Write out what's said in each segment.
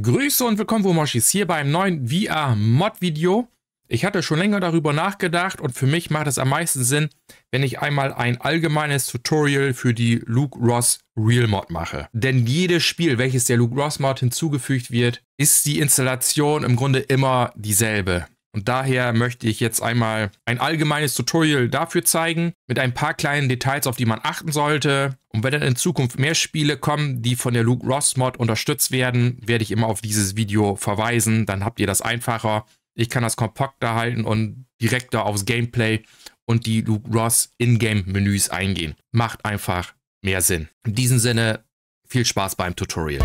Grüße und willkommen, Womoshis, hier beim neuen VR-Mod-Video. Ich hatte schon länger darüber nachgedacht und für mich macht es am meisten Sinn, wenn ich einmal ein allgemeines Tutorial für die Luke Ross Real Mod mache. Denn jedes Spiel, welches der Luke Ross Mod hinzugefügt wird, ist die Installation im Grunde immer dieselbe. Und daher möchte ich jetzt einmal ein allgemeines Tutorial dafür zeigen, mit ein paar kleinen Details, auf die man achten sollte. Und wenn dann in Zukunft mehr Spiele kommen, die von der Luke Ross Mod unterstützt werden, werde ich immer auf dieses Video verweisen. Dann habt ihr das einfacher. Ich kann das kompakter halten und direkter aufs Gameplay und die Luke Ross Ingame-Menüs eingehen. Macht einfach mehr Sinn. In diesem Sinne, viel Spaß beim Tutorial.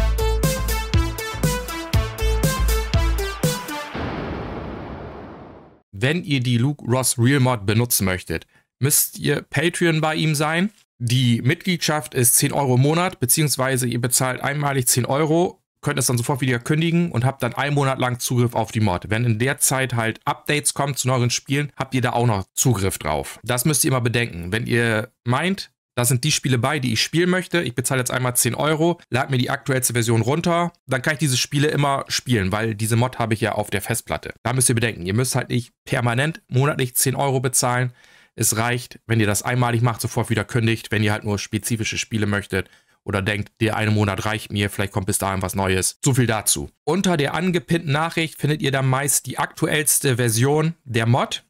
wenn ihr die Luke Ross Real Mod benutzen möchtet, müsst ihr Patreon bei ihm sein. Die Mitgliedschaft ist 10 Euro im Monat, beziehungsweise ihr bezahlt einmalig 10 Euro, könnt es dann sofort wieder kündigen und habt dann einen Monat lang Zugriff auf die Mod. Wenn in der Zeit halt Updates kommen zu neueren Spielen, habt ihr da auch noch Zugriff drauf. Das müsst ihr immer bedenken. Wenn ihr meint, da sind die Spiele bei, die ich spielen möchte. Ich bezahle jetzt einmal 10 Euro, lade mir die aktuellste Version runter. Dann kann ich diese Spiele immer spielen, weil diese Mod habe ich ja auf der Festplatte. Da müsst ihr bedenken, ihr müsst halt nicht permanent monatlich 10 Euro bezahlen. Es reicht, wenn ihr das einmalig macht, sofort wieder kündigt, wenn ihr halt nur spezifische Spiele möchtet oder denkt, der eine Monat reicht mir, vielleicht kommt bis dahin was Neues. So viel dazu. Unter der angepinnten Nachricht findet ihr dann meist die aktuellste Version der Mod.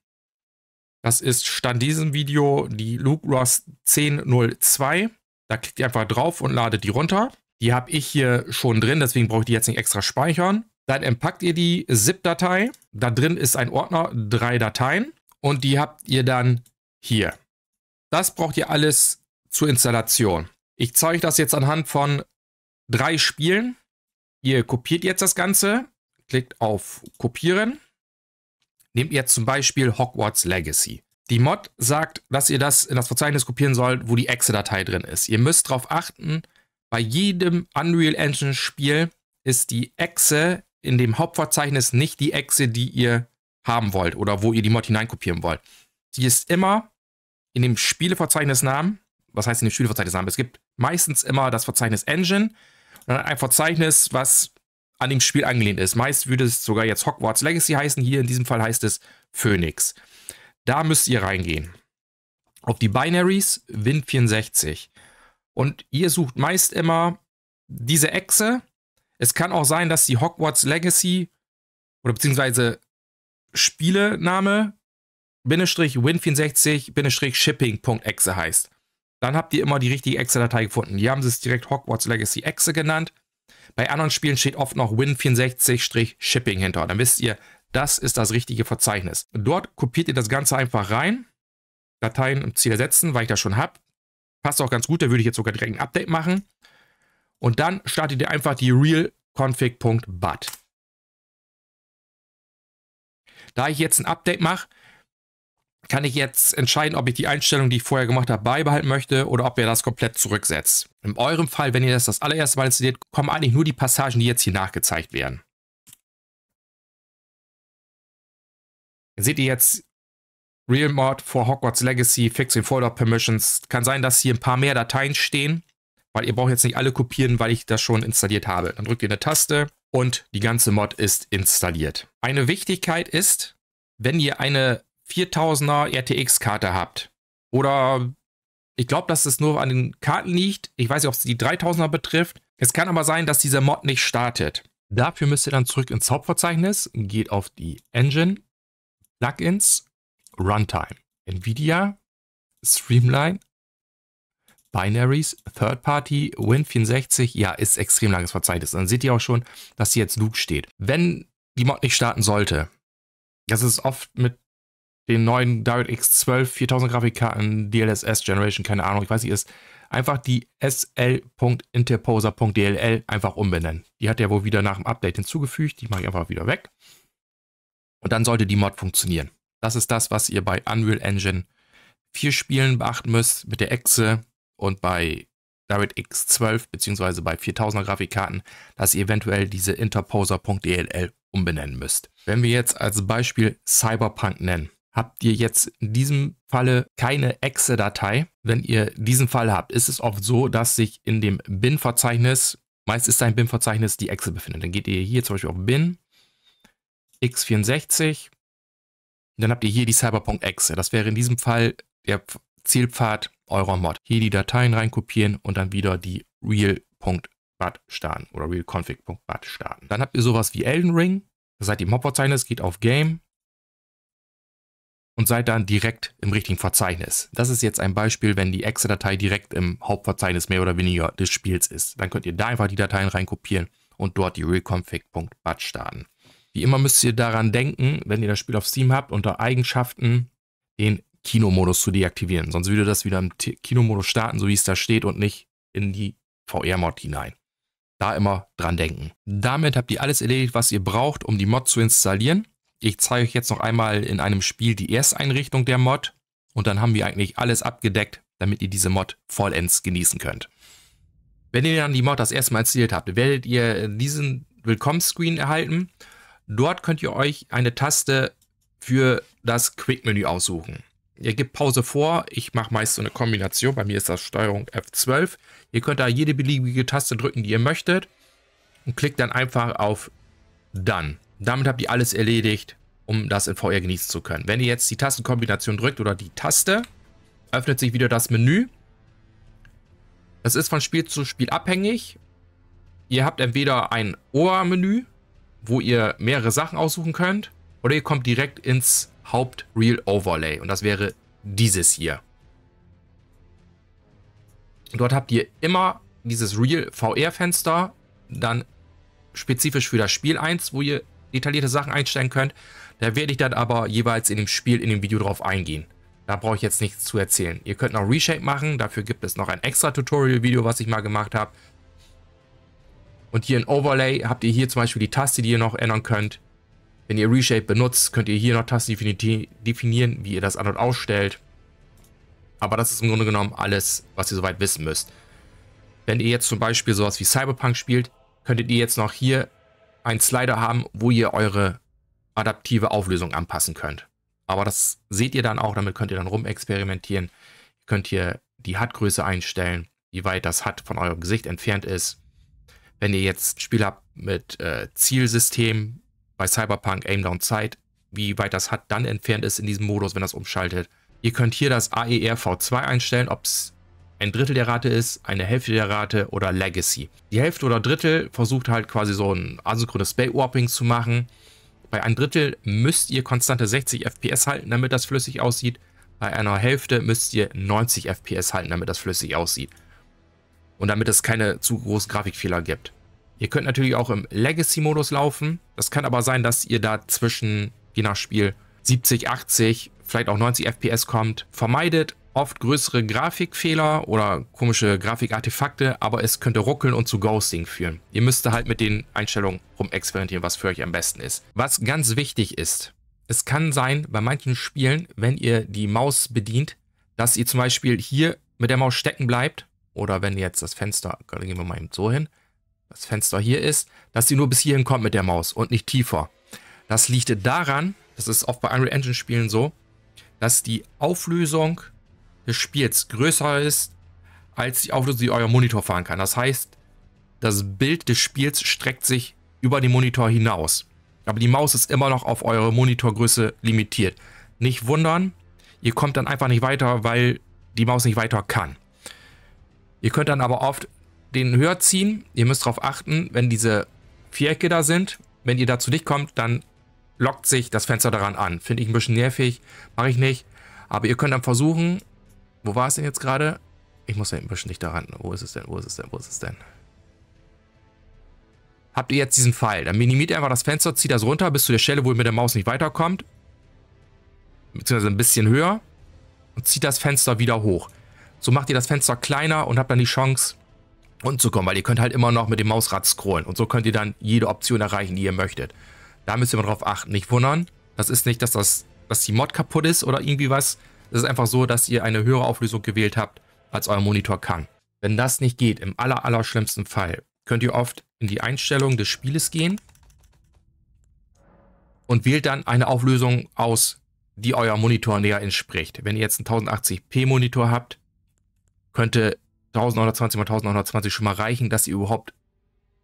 Das ist Stand diesem Video die Luke Ross 1002. Da klickt ihr einfach drauf und ladet die runter. Die habe ich hier schon drin, deswegen brauche ich die jetzt nicht extra speichern. Dann empackt ihr die ZIP-Datei. Da drin ist ein Ordner, drei Dateien. Und die habt ihr dann hier. Das braucht ihr alles zur Installation. Ich zeige euch das jetzt anhand von drei Spielen. Ihr kopiert jetzt das Ganze, klickt auf Kopieren. Nehmt ihr zum Beispiel Hogwarts Legacy. Die Mod sagt, dass ihr das in das Verzeichnis kopieren sollt, wo die Exe-Datei drin ist. Ihr müsst darauf achten, bei jedem Unreal Engine Spiel ist die Exe in dem Hauptverzeichnis nicht die Exe, die ihr haben wollt oder wo ihr die Mod hineinkopieren wollt. Die ist immer in dem Spieleverzeichnisnamen, was heißt in dem Spieleverzeichnisnamen? Es gibt meistens immer das Verzeichnis Engine und dann ein Verzeichnis, was an dem Spiel angelehnt ist. Meist würde es sogar jetzt Hogwarts Legacy heißen. Hier in diesem Fall heißt es Phoenix. Da müsst ihr reingehen. Auf die Binaries Win64. Und ihr sucht meist immer diese Echse. Es kann auch sein, dass die Hogwarts Legacy oder beziehungsweise Spielename Win64-Shipping.exe heißt. Dann habt ihr immer die richtige Exe-Datei gefunden. Hier haben sie es direkt Hogwarts Legacy Exe genannt. Bei anderen Spielen steht oft noch Win64-Shipping hinter. Dann wisst ihr, das ist das richtige Verzeichnis. Dort kopiert ihr das Ganze einfach rein. Dateien im Ziel ersetzen, weil ich das schon habe. Passt auch ganz gut, da würde ich jetzt sogar direkt ein Update machen. Und dann startet ihr einfach die realconfig.bat. Da ich jetzt ein Update mache, kann ich jetzt entscheiden, ob ich die Einstellung, die ich vorher gemacht habe, beibehalten möchte oder ob ihr das komplett zurücksetzt. In eurem Fall, wenn ihr das das allererste Mal installiert, kommen eigentlich nur die Passagen, die jetzt hier nachgezeigt werden. Seht ihr jetzt Real Mod for Hogwarts Legacy, Fixing Folder Permissions. Kann sein, dass hier ein paar mehr Dateien stehen, weil ihr braucht jetzt nicht alle kopieren, weil ich das schon installiert habe. Dann drückt ihr eine Taste und die ganze Mod ist installiert. Eine Wichtigkeit ist, wenn ihr eine 4000er RTX-Karte habt oder ich glaube, dass es nur an den Karten liegt. Ich weiß nicht, ob es die 3000er betrifft. Es kann aber sein, dass dieser Mod nicht startet. Dafür müsst ihr dann zurück ins Hauptverzeichnis, geht auf die Engine, Plugins, Runtime, Nvidia, Streamline, Binaries, Third Party, Win64, ja, ist extrem langes Verzeichnis. Dann seht ihr auch schon, dass hier jetzt Luke steht. Wenn die Mod nicht starten sollte, das ist oft mit den neuen DirectX 12 4000 Grafikkarten DLSS Generation, keine Ahnung, ich weiß nicht, ist einfach die sl.interposer.dll einfach umbenennen. Die hat er wohl wieder nach dem Update hinzugefügt, die mache ich einfach wieder weg. Und dann sollte die Mod funktionieren. Das ist das, was ihr bei Unreal Engine 4 Spielen beachten müsst mit der Echse und bei DirectX 12 bzw. bei 4000er Grafikkarten, dass ihr eventuell diese interposer.dll umbenennen müsst. Wenn wir jetzt als Beispiel Cyberpunk nennen, habt ihr jetzt in diesem Falle keine Exe-Datei. Wenn ihr diesen Fall habt, ist es oft so, dass sich in dem Bin-Verzeichnis, meist ist ein Bin-Verzeichnis die Exe befindet. Dann geht ihr hier zum Beispiel auf Bin, x64, dann habt ihr hier die Cyberpunk-Exe. Das wäre in diesem Fall der Zielpfad eurer Mod. Hier die Dateien reinkopieren und dann wieder die real.bat starten oder realconfig.bat starten. Dann habt ihr sowas wie Elden Ring. seid ihr im Hauptverzeichnis, geht auf Game, und seid dann direkt im richtigen Verzeichnis. Das ist jetzt ein Beispiel, wenn die excel datei direkt im Hauptverzeichnis mehr oder weniger des Spiels ist. Dann könnt ihr da einfach die Dateien reinkopieren und dort die realconfig.bat starten. Wie immer müsst ihr daran denken, wenn ihr das Spiel auf Steam habt, unter Eigenschaften den Kinomodus zu deaktivieren. Sonst würde das wieder im Kinomodus starten, so wie es da steht und nicht in die VR-Mod hinein. Da immer dran denken. Damit habt ihr alles erledigt, was ihr braucht, um die Mod zu installieren. Ich zeige euch jetzt noch einmal in einem Spiel die Ersteinrichtung der Mod und dann haben wir eigentlich alles abgedeckt, damit ihr diese Mod vollends genießen könnt. Wenn ihr dann die Mod das erste Mal installiert habt, werdet ihr diesen Willkommensscreen erhalten. Dort könnt ihr euch eine Taste für das Quick-Menü aussuchen. Ihr gebt Pause vor, ich mache meist so eine Kombination, bei mir ist das Steuerung F12. Ihr könnt da jede beliebige Taste drücken, die ihr möchtet und klickt dann einfach auf Done. Damit habt ihr alles erledigt, um das in VR genießen zu können. Wenn ihr jetzt die Tastenkombination drückt oder die Taste, öffnet sich wieder das Menü. Das ist von Spiel zu Spiel abhängig. Ihr habt entweder ein Ohrmenü, wo ihr mehrere Sachen aussuchen könnt, oder ihr kommt direkt ins Haupt-Real-Overlay. Und das wäre dieses hier. Dort habt ihr immer dieses Real VR-Fenster, dann spezifisch für das Spiel 1, wo ihr detaillierte Sachen einstellen könnt. Da werde ich dann aber jeweils in dem Spiel, in dem Video drauf eingehen. Da brauche ich jetzt nichts zu erzählen. Ihr könnt noch Reshape machen. Dafür gibt es noch ein extra Tutorial-Video, was ich mal gemacht habe. Und hier in Overlay habt ihr hier zum Beispiel die Taste, die ihr noch ändern könnt. Wenn ihr Reshape benutzt, könnt ihr hier noch Tasten definieren, wie ihr das an- und ausstellt. Aber das ist im Grunde genommen alles, was ihr soweit wissen müsst. Wenn ihr jetzt zum Beispiel sowas wie Cyberpunk spielt, könntet ihr jetzt noch hier einen Slider haben, wo ihr eure adaptive Auflösung anpassen könnt. Aber das seht ihr dann auch, damit könnt ihr dann rumexperimentieren. Ihr könnt hier die HUD-Größe einstellen, wie weit das HUD von eurem Gesicht entfernt ist. Wenn ihr jetzt ein Spiel habt mit äh, Zielsystem bei Cyberpunk Aim Down Sight, wie weit das HUD dann entfernt ist in diesem Modus, wenn das umschaltet. Ihr könnt hier das AER V2 einstellen, ob es ein Drittel der Rate ist, eine Hälfte der Rate oder Legacy. Die Hälfte oder Drittel versucht halt quasi so ein asynchrones Bait-Warping zu machen. Bei einem Drittel müsst ihr konstante 60 FPS halten, damit das flüssig aussieht. Bei einer Hälfte müsst ihr 90 FPS halten, damit das flüssig aussieht. Und damit es keine zu großen Grafikfehler gibt. Ihr könnt natürlich auch im Legacy-Modus laufen. Das kann aber sein, dass ihr da zwischen, je nach Spiel, 70, 80, vielleicht auch 90 FPS kommt. Vermeidet oft größere Grafikfehler oder komische Grafikartefakte, aber es könnte ruckeln und zu Ghosting führen. Ihr müsst halt mit den Einstellungen rumexperimentieren, was für euch am besten ist. Was ganz wichtig ist, es kann sein, bei manchen Spielen, wenn ihr die Maus bedient, dass ihr zum Beispiel hier mit der Maus stecken bleibt oder wenn jetzt das Fenster, gehen wir mal eben so hin, das Fenster hier ist, dass ihr nur bis hierhin kommt mit der Maus und nicht tiefer. Das liegt daran, das ist oft bei Unreal Engine Spielen so, dass die Auflösung des Spiels größer ist, als die Auflösung, die euer Monitor fahren kann. Das heißt, das Bild des Spiels streckt sich über den Monitor hinaus. Aber die Maus ist immer noch auf eure Monitorgröße limitiert. Nicht wundern, ihr kommt dann einfach nicht weiter, weil die Maus nicht weiter kann. Ihr könnt dann aber oft den höher ziehen. Ihr müsst darauf achten, wenn diese Vierecke da sind, wenn ihr dazu nicht kommt, dann lockt sich das Fenster daran an. Finde ich ein bisschen nervig, mache ich nicht. Aber ihr könnt dann versuchen, wo war es denn jetzt gerade? Ich muss ja ein bisschen dichter ran. Wo ist es denn? Wo ist es denn? Wo ist es denn? Habt ihr jetzt diesen Pfeil? Dann minimiert ihr einfach das Fenster, zieht das runter bis zu der Stelle, wo ihr mit der Maus nicht weiterkommt. Beziehungsweise ein bisschen höher. Und zieht das Fenster wieder hoch. So macht ihr das Fenster kleiner und habt dann die Chance, unten zu kommen. Weil ihr könnt halt immer noch mit dem Mausrad scrollen. Und so könnt ihr dann jede Option erreichen, die ihr möchtet. Da müsst ihr mal drauf achten. Nicht wundern. Das ist nicht, dass, das, dass die Mod kaputt ist oder irgendwie was es ist einfach so, dass ihr eine höhere Auflösung gewählt habt, als euer Monitor kann. Wenn das nicht geht, im aller, aller schlimmsten Fall, könnt ihr oft in die Einstellungen des Spieles gehen und wählt dann eine Auflösung aus, die euer Monitor näher entspricht. Wenn ihr jetzt einen 1080p Monitor habt, könnte 1920 x 1920 schon mal reichen, dass ihr überhaupt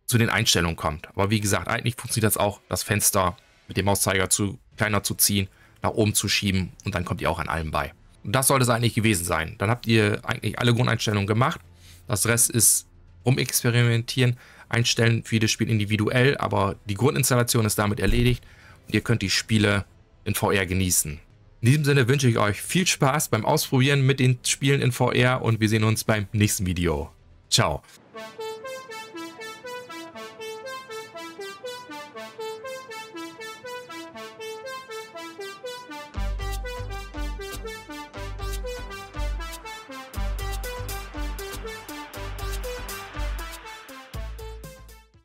zu den Einstellungen kommt. Aber wie gesagt, eigentlich funktioniert das auch, das Fenster mit dem Mauszeiger zu kleiner zu ziehen nach oben zu schieben und dann kommt ihr auch an allem bei. Und das sollte es eigentlich gewesen sein. Dann habt ihr eigentlich alle Grundeinstellungen gemacht. Das Rest ist rumexperimentieren, einstellen für jedes Spiel individuell, aber die Grundinstallation ist damit erledigt und ihr könnt die Spiele in VR genießen. In diesem Sinne wünsche ich euch viel Spaß beim Ausprobieren mit den Spielen in VR und wir sehen uns beim nächsten Video. Ciao.